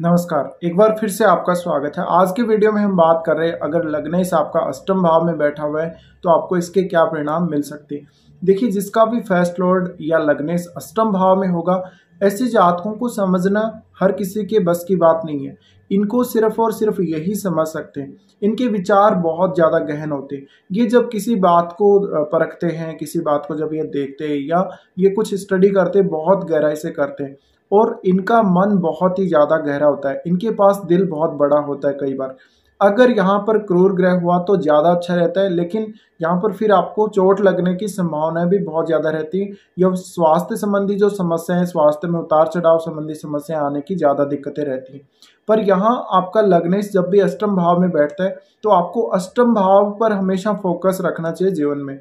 नमस्कार एक बार फिर से आपका स्वागत है आज के वीडियो में हम बात कर रहे हैं अगर लग्नेश आपका अष्टम भाव में बैठा हुआ है तो आपको इसके क्या परिणाम मिल सकते देखिए जिसका भी फर्स्ट लॉर्ड या लग्नेश अष्टम भाव में होगा ऐसे जातकों को समझना हर किसी के बस की बात नहीं है इनको सिर्फ और सिर्फ यही समझ सकते हैं इनके विचार बहुत ज़्यादा गहन होते हैं ये जब किसी बात को परखते हैं किसी बात को जब ये देखते हैं या ये कुछ स्टडी करते बहुत गहराई से करते हैं और इनका मन बहुत ही ज़्यादा गहरा होता है इनके पास दिल बहुत बड़ा होता है कई बार अगर यहाँ पर क्रूर ग्रह हुआ तो ज़्यादा अच्छा रहता है लेकिन यहाँ पर फिर आपको चोट लगने की संभावनाएं भी बहुत ज़्यादा रहती हैं या स्वास्थ्य संबंधी जो समस्याएं स्वास्थ्य में उतार चढ़ाव संबंधी समस्याएं आने की ज़्यादा दिक्कतें रहती हैं पर यहाँ आपका लग्नेश जब भी अष्टम भाव में बैठता है तो आपको अष्टम भाव पर हमेशा फोकस रखना चाहिए जीवन में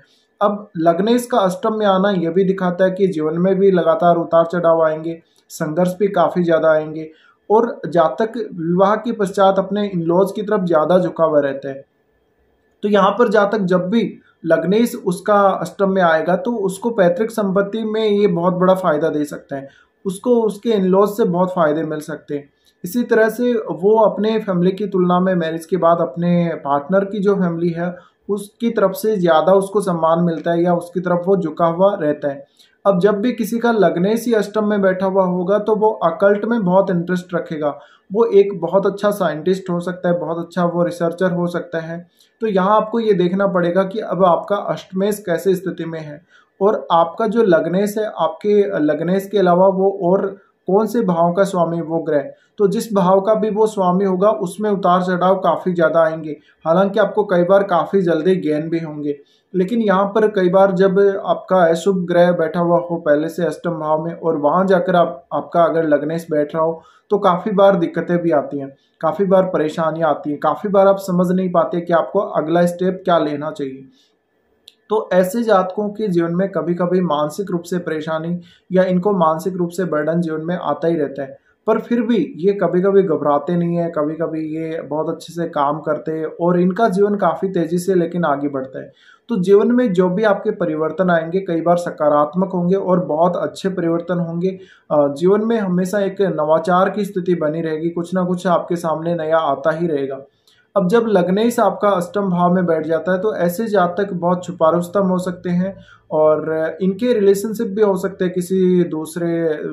अब लग्नेश का अष्टम में आना यह भी दिखाता है कि जीवन में भी लगातार उतार चढ़ाव आएंगे संघर्ष भी काफ़ी ज़्यादा आएंगे और जातक विवाह के पश्चात अपने इन लॉज की तरफ ज़्यादा झुका हुआ रहता है तो यहाँ पर जातक जब भी लग्नेश उसका अष्टम में आएगा तो उसको पैतृक संपत्ति में ये बहुत बड़ा फायदा दे सकता है उसको उसके इन लॉज से बहुत फायदे मिल सकते हैं इसी तरह से वो अपने फैमिली की तुलना में मैरिज के बाद अपने पार्टनर की जो फैमिली है उसकी तरफ से ज़्यादा उसको सम्मान मिलता है या उसकी तरफ वो झुका हुआ रहता है अब जब भी किसी का लग्नेश ही अष्टम में बैठा हुआ होगा तो वो अकल्ट में बहुत इंटरेस्ट रखेगा वो एक बहुत अच्छा साइंटिस्ट हो सकता है बहुत अच्छा वो रिसर्चर हो सकता है तो यहाँ आपको ये देखना पड़ेगा कि अब आपका अष्टमेश कैसे स्थिति में है और आपका जो लग्नेश है आपके लग्नेश के अलावा वो और कौन से भाव का स्वामी वो ग्रह तो जिस भाव का भी वो स्वामी होगा उसमें उतार चढ़ाव काफ़ी ज़्यादा आएंगे हालांकि आपको कई बार काफ़ी जल्दी गेन भी होंगे लेकिन यहाँ पर कई बार जब आपका अशुभ ग्रह बैठा हुआ हो पहले से अष्टम भाव में और वहाँ जाकर आप आपका अगर लग्नेश बैठ रहा हो तो काफ़ी बार दिक्कतें भी आती हैं काफ़ी बार परेशानियाँ आती हैं काफ़ी बार आप समझ नहीं पाते कि आपको अगला स्टेप क्या लेना चाहिए तो ऐसे जातकों के जीवन में कभी कभी मानसिक रूप से परेशानी या इनको मानसिक रूप से बर्डन जीवन में आता ही रहता है पर फिर भी ये कभी कभी घबराते नहीं है कभी कभी ये बहुत अच्छे से काम करते हैं और इनका जीवन काफ़ी तेज़ी से लेकिन आगे बढ़ता है तो जीवन में जो भी आपके परिवर्तन आएंगे कई बार सकारात्मक होंगे और बहुत अच्छे परिवर्तन होंगे जीवन में हमेशा एक नवाचार की स्थिति बनी रहेगी कुछ ना कुछ आपके सामने नया आता ही रहेगा अब जब लगने से आपका अष्टम भाव में बैठ जाता है तो ऐसे जातक बहुत छुपारुस्तम हो सकते हैं और इनके रिलेशनशिप भी हो सकते हैं किसी दूसरे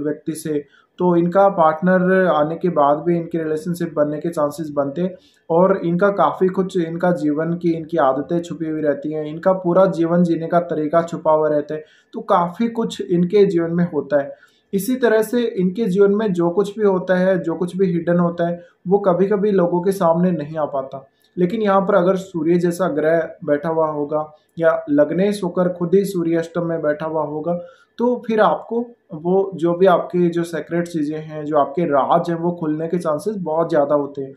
व्यक्ति से तो इनका पार्टनर आने के बाद भी इनके रिलेशनशिप बनने के चांसेस बनते और इनका काफ़ी कुछ इनका जीवन की इनकी आदतें छुपी हुई रहती हैं इनका पूरा जीवन जीने का तरीका छुपा हुआ रहता है तो काफ़ी कुछ इनके जीवन में होता है इसी तरह से इनके जीवन में जो कुछ भी होता है जो कुछ भी हिडन होता है वो कभी कभी लोगों के सामने नहीं आ पाता लेकिन यहाँ पर अगर सूर्य जैसा ग्रह बैठा हुआ होगा या लग्नेश होकर खुद ही सूर्य अष्टम में बैठा हुआ होगा तो फिर आपको वो जो भी आपके जो सेक्रेट चीज़ें हैं जो आपके राज हैं वो खुलने के चांसेस बहुत ज़्यादा होते हैं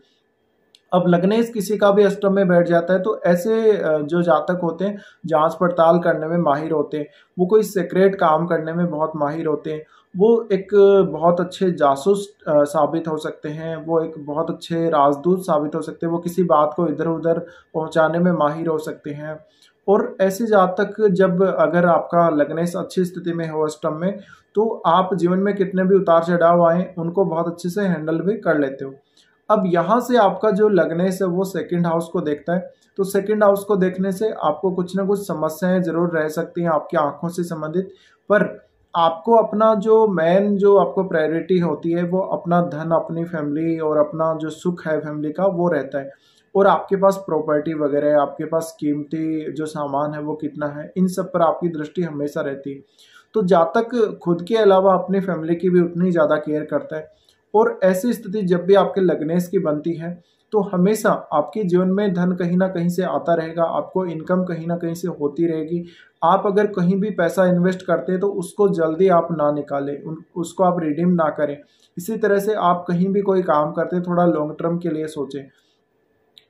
अब लग्नेश किसी का भी अष्टम में बैठ जाता है तो ऐसे जो जातक होते हैं जांच पड़ताल करने में माहिर होते हैं वो कोई सेक्रेट काम करने में बहुत माहिर होते हैं वो एक बहुत अच्छे जासूस साबित हो सकते हैं वो एक बहुत अच्छे राजदूत साबित हो सकते हैं वो किसी बात को इधर उधर पहुंचाने में माहिर हो सकते हैं और ऐसे जातक जब अगर आपका लगने से अच्छी स्थिति में हो अष्टम में तो आप जीवन में कितने भी उतार चढ़ाव आए उनको बहुत अच्छे से हैंडल भी कर लेते हो अब यहाँ से आपका जो लगने से वो सेकेंड हाउस को देखता है तो सेकेंड हाउस को देखने से आपको कुछ ना कुछ समस्याएं जरूर रह सकती हैं आपकी आंखों से संबंधित पर आपको अपना जो मेन जो आपको प्रायोरिटी होती है वो अपना धन अपनी फैमिली और अपना जो सुख है फैमिली का वो रहता है और आपके पास प्रॉपर्टी वगैरह है आपके पास कीमती जो सामान है वो कितना है इन सब पर आपकी दृष्टि हमेशा रहती है तो जा तक खुद के अलावा अपनी फैमिली की भी उतनी ज़्यादा केयर करता है और ऐसी स्थिति जब भी आपके लग्नेश की बनती है तो हमेशा आपके जीवन में धन कहीं ना कहीं से आता रहेगा आपको इनकम कहीं ना कहीं से होती रहेगी आप अगर कहीं भी पैसा इन्वेस्ट करते हैं तो उसको जल्दी आप ना निकालें उन उसको आप रिडीम ना करें इसी तरह से आप कहीं भी कोई काम करते हैं थोड़ा लॉन्ग टर्म के लिए सोचें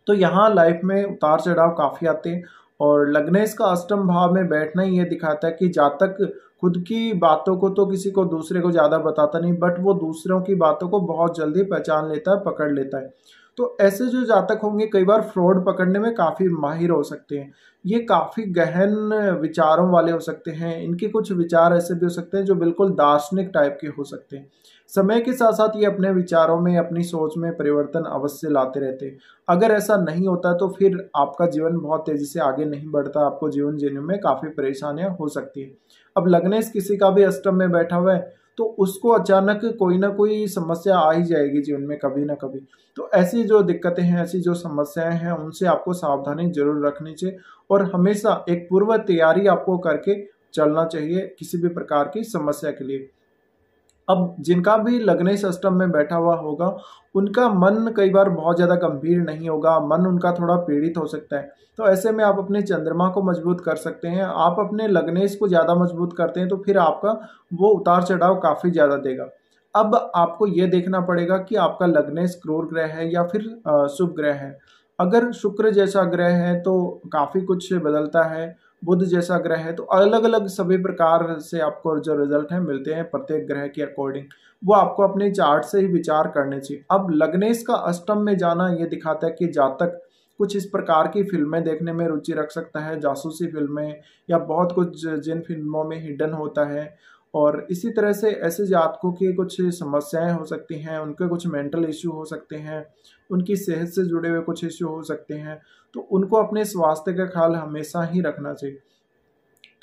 तो यहाँ लाइफ में उतार चढ़ाव काफ़ी आते हैं और लग्नेश का अष्टम भाव में बैठना ही ये दिखाता है कि जातक खुद की बातों को तो किसी को दूसरे को ज़्यादा बताता नहीं बट वो दूसरों की बातों को बहुत जल्दी पहचान लेता है पकड़ लेता है तो ऐसे जो जातक होंगे कई बार फ्रॉड पकड़ने में काफ़ी माहिर हो सकते हैं ये काफ़ी गहन विचारों वाले हो सकते हैं इनके कुछ विचार ऐसे भी हो सकते हैं जो बिल्कुल दार्शनिक टाइप के हो सकते हैं समय के साथ साथ ये अपने विचारों में अपनी सोच में परिवर्तन अवश्य लाते रहते हैं अगर ऐसा नहीं होता तो फिर आपका जीवन बहुत तेज़ी से आगे नहीं बढ़ता आपको जीवन जीने में काफ़ी परेशानियाँ हो सकती हैं अब लग्नेश किसी का भी अष्टम में बैठा हुआ है तो उसको अचानक कोई ना कोई समस्या आ ही जाएगी जीवन में कभी ना कभी तो ऐसी जो दिक्कतें हैं ऐसी जो समस्याएं हैं उनसे आपको सावधानी जरूर रखनी चाहिए और हमेशा एक पूर्व तैयारी आपको करके चलना चाहिए किसी भी प्रकार की समस्या के लिए अब जिनका भी लगने सिस्टम में बैठा हुआ होगा उनका मन कई बार बहुत ज़्यादा गंभीर नहीं होगा मन उनका थोड़ा पीड़ित हो सकता है तो ऐसे में आप अपने चंद्रमा को मजबूत कर सकते हैं आप अपने लग्नेश को ज़्यादा मजबूत करते हैं तो फिर आपका वो उतार चढ़ाव काफ़ी ज़्यादा देगा अब आपको ये देखना पड़ेगा कि आपका लग्नेश क्रूर ग्रह है या फिर शुभ ग्रह है अगर शुक्र जैसा ग्रह है तो काफ़ी कुछ बदलता है बुद्ध जैसा ग्रह है तो अलग अलग सभी प्रकार से आपको जो रिजल्ट है मिलते हैं प्रत्येक ग्रह के अकॉर्डिंग वो आपको अपने चार्ट से ही विचार करने चाहिए अब लग्नेश का अष्टम में जाना ये दिखाता है कि जातक कुछ इस प्रकार की फिल्में देखने में रुचि रख सकता है जासूसी फिल्में या बहुत कुछ जिन फिल्मों में हिडन होता है और इसी तरह से ऐसे जातकों की कुछ समस्याएं हो सकती हैं उनके कुछ मेंटल इश्यू हो सकते हैं उनकी सेहत से जुड़े हुए कुछ इश्यू हो सकते हैं तो उनको अपने स्वास्थ्य का ख्याल हमेशा ही रखना चाहिए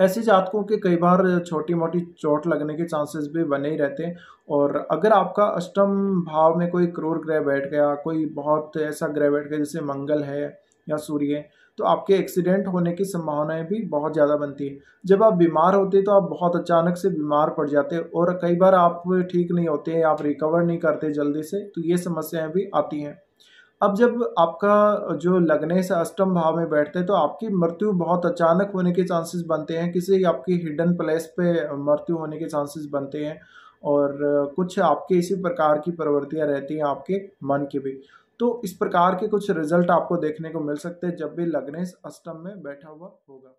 ऐसे जातकों के कई बार छोटी मोटी चोट लगने के चांसेस भी बने ही रहते हैं और अगर आपका अष्टम भाव में कोई क्रूर ग्रह बैठ गया कोई बहुत ऐसा ग्रह बैठ गया जैसे मंगल है या सूर्य तो आपके एक्सीडेंट होने की संभावनाएं भी बहुत ज़्यादा बनती हैं जब आप बीमार होते हैं तो आप बहुत अचानक से बीमार पड़ जाते हैं और कई बार आप ठीक नहीं होते आप रिकवर नहीं करते जल्दी से तो ये समस्याएं भी आती हैं अब जब आपका जो लगने से अष्टम भाव में बैठते हैं तो आपकी मृत्यु बहुत अचानक होने के चांसेस बनते हैं किसी आपकी हिडन प्लेस पे मृत्यु होने के चांसेस बनते हैं और कुछ आपके इसी प्रकार की प्रवृत्तियां रहती हैं आपके मन के भी तो इस प्रकार के कुछ रिजल्ट आपको देखने को मिल सकते हैं जब भी लग्नेश अष्टम में बैठा हुआ होगा